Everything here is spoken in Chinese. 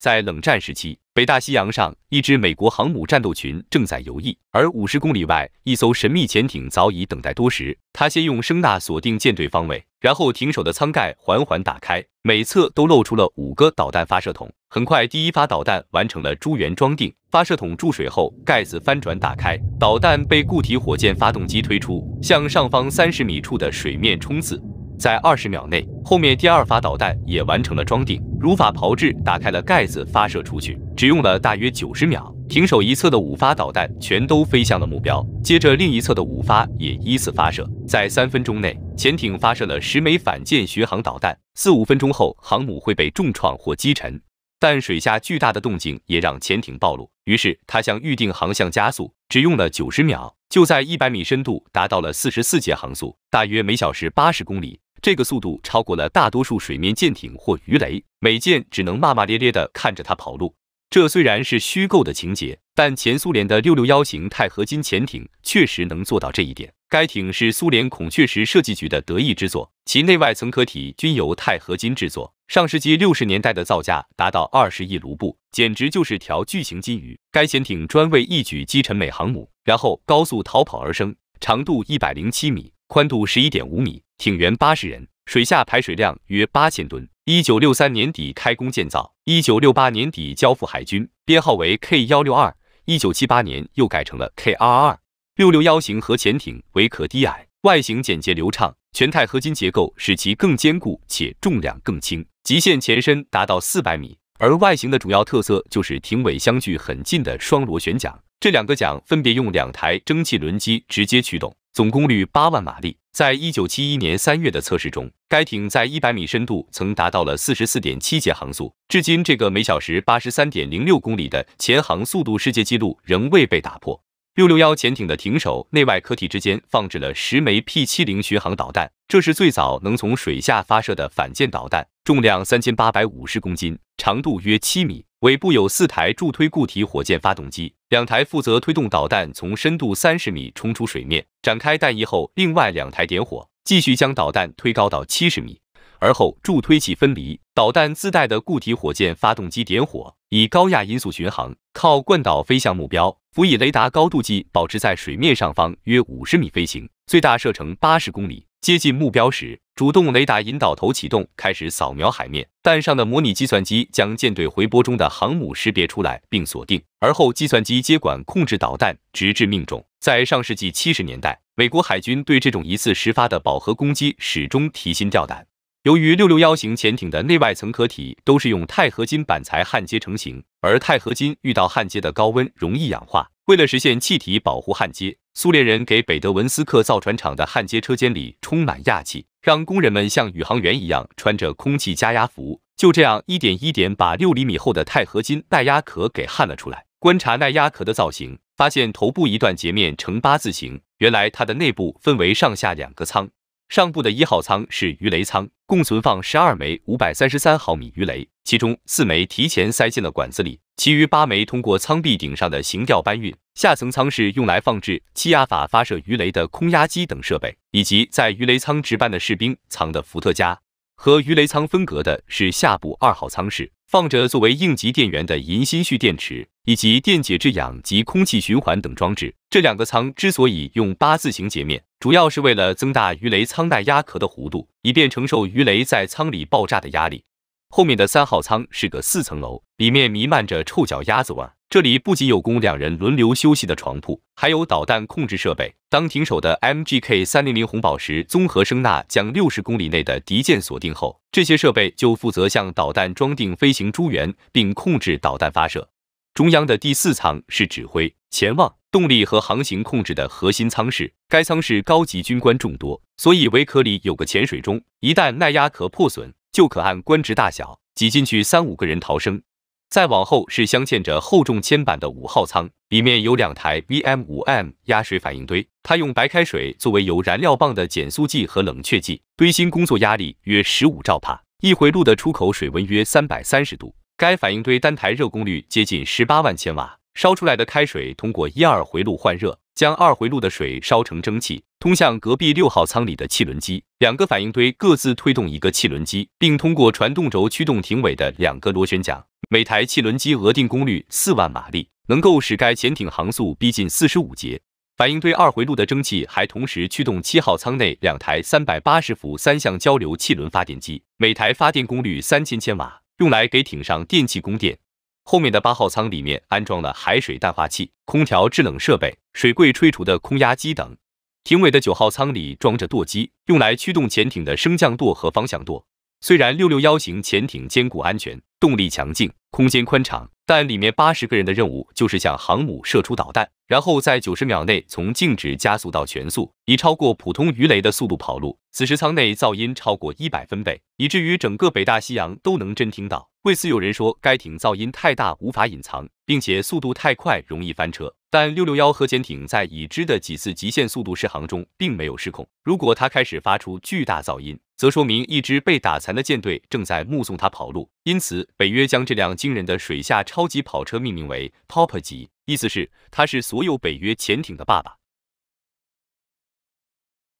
在冷战时期，北大西洋上，一支美国航母战斗群正在游弋，而五十公里外，一艘神秘潜艇早已等待多时。他先用声纳锁定舰队方位，然后停手的舱盖缓缓打开，每侧都露出了五个导弹发射筒。很快，第一发导弹完成了诸元装订，发射筒注水后，盖子翻转打开，导弹被固体火箭发动机推出，向上方三十米处的水面冲刺。在二十秒内，后面第二发导弹也完成了装订。如法炮制，打开了盖子，发射出去，只用了大约九十秒。停手一侧的五发导弹全都飞向了目标，接着另一侧的五发也依次发射。在三分钟内，潜艇发射了十枚反舰巡航导弹。四五分钟后，航母会被重创或击沉。但水下巨大的动静也让潜艇暴露，于是它向预定航向加速，只用了九十秒，就在一百米深度达到了四十四节航速，大约每小时八十公里。这个速度超过了大多数水面舰艇或鱼雷，美舰只能骂骂咧咧地看着它跑路。这虽然是虚构的情节，但前苏联的六六幺型钛合金潜艇确实能做到这一点。该艇是苏联孔雀石设计局的得意之作，其内外层壳体均由钛合金制作。上世纪六十年代的造价达到二十亿卢布，简直就是条巨型金鱼。该潜艇专为一举击沉美航母，然后高速逃跑而生，长度一百零七米。宽度十一点五米，艇员八十人，水下排水量约八千吨。一九六三年底开工建造，一九六八年底交付海军，编号为 K 幺六二。一九七八年又改成了 K 二二六六幺型核潜艇，为壳低矮，外形简洁流畅，全钛合金结构使其更坚固且重量更轻，极限前身达到四百米。而外形的主要特色就是艇尾相距很近的双螺旋桨，这两个桨分别用两台蒸汽轮机直接驱动。总功率八万马力，在一九七一年三月的测试中，该艇在一百米深度曾达到了四十四点七节航速。至今，这个每小时八十三点零六公里的潜航速度世界纪录仍未被打破。六六幺潜艇的艇首内外壳体之间放置了十枚 P 七零巡航导弹，这是最早能从水下发射的反舰导弹，重量三千八百五十公斤，长度约七米。尾部有四台助推固体火箭发动机，两台负责推动导弹从深度三十米冲出水面，展开弹翼后，另外两台点火，继续将导弹推高到七十米，而后助推器分离，导弹自带的固体火箭发动机点火，以高亚音速巡航，靠惯导飞向目标，辅以雷达高度计保持在水面上方约五十米飞行，最大射程八十公里。接近目标时，主动雷达引导头启动，开始扫描海面。弹上的模拟计算机将舰队回波中的航母识别出来并锁定，而后计算机接管控制导弹，直至命中。在上世纪七十年代，美国海军对这种一次十发的饱和攻击始终提心吊胆。由于六六幺型潜艇的内外层壳体都是用钛合金板材焊接成型，而钛合金遇到焊接的高温容易氧化，为了实现气体保护焊接。苏联人给北德文斯克造船厂的焊接车间里充满氩气，让工人们像宇航员一样穿着空气加压服，就这样一点一点把六厘米厚的钛合金耐压壳给焊了出来。观察耐压壳的造型，发现头部一段截面呈八字形，原来它的内部分为上下两个舱。上部的一号舱是鱼雷舱，共存放十二枚五百三十三毫米鱼雷，其中四枚提前塞进了管子里，其余八枚通过舱壁顶上的行吊搬运。下层舱是用来放置气压法发射鱼雷的空压机等设备，以及在鱼雷舱值班的士兵藏的伏特加。和鱼雷舱分隔的是下部二号舱室，放着作为应急电源的银锌蓄电池。以及电解制氧及空气循环等装置。这两个舱之所以用八字形截面，主要是为了增大鱼雷舱耐压壳的弧度，以便承受鱼雷在舱里爆炸的压力。后面的三号舱是个四层楼，里面弥漫着臭脚丫子味儿。这里不仅有供两人轮流休息的床铺，还有导弹控制设备。当停手的 M G K 三零零红宝石综合声纳将六十公里内的敌舰锁定后，这些设备就负责向导弹装订飞行诸元，并控制导弹发射。中央的第四舱是指挥、潜望、动力和航行控制的核心舱室，该舱室高级军官众多，所以维可里有个潜水钟，一旦耐压壳破损，就可按官职大小挤进去三五个人逃生。再往后是镶嵌着厚重铅板的五号舱，里面有两台 VM5M 压水反应堆，它用白开水作为由燃料棒的减速剂和冷却剂，堆芯工作压力约十五兆帕，一回路的出口水温约三百三十度。该反应堆单台热功率接近十八万千瓦，烧出来的开水通过一、二回路换热，将二回路的水烧成蒸汽，通向隔壁六号舱里的汽轮机。两个反应堆各自推动一个汽轮机，并通过传动轴驱动艇尾的两个螺旋桨。每台汽轮机额定功率四万马力，能够使该潜艇航速逼近四十五节。反应堆二回路的蒸汽还同时驱动七号舱内两台三百八十伏三相交流汽轮发电机，每台发电功率三千千瓦。用来给艇上电气供电。后面的八号舱里面安装了海水淡化器、空调制冷设备、水柜吹除的空压机等。艇尾的九号舱里装着舵机，用来驱动潜艇的升降舵和方向舵。虽然六六幺型潜艇坚固安全、动力强劲、空间宽敞。但里面八十个人的任务就是向航母射出导弹，然后在九十秒内从静止加速到全速，以超过普通鱼雷的速度跑路。此时舱内噪音超过一百分贝，以至于整个北大西洋都能侦听到。为此，有人说该艇噪音太大无法隐藏，并且速度太快容易翻车。但六六幺核潜艇在已知的几次极限速度试航中并没有失控。如果它开始发出巨大噪音，则说明一支被打残的舰队正在目送他跑路，因此北约将这辆惊人的水下超级跑车命名为 p o p 机，级”，意思是它是所有北约潜艇的爸爸。